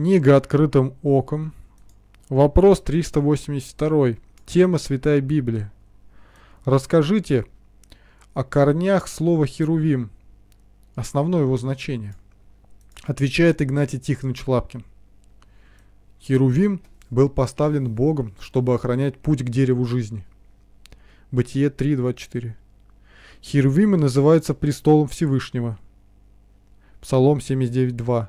Книга «Открытым оком». Вопрос 382. Тема «Святая Библия». Расскажите о корнях слова «херувим», основное его значение. Отвечает Игнатий Тихонович Лапкин. Херувим был поставлен Богом, чтобы охранять путь к дереву жизни. Бытие 3.24. Херувимы называются престолом Всевышнего. Псалом 79.2.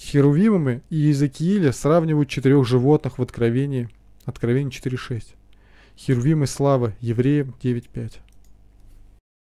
Херувимами и Иезекииля сравнивают четырех животных в Откровении, Откровение 4.6. Херувимы слава, Евреям 9.5.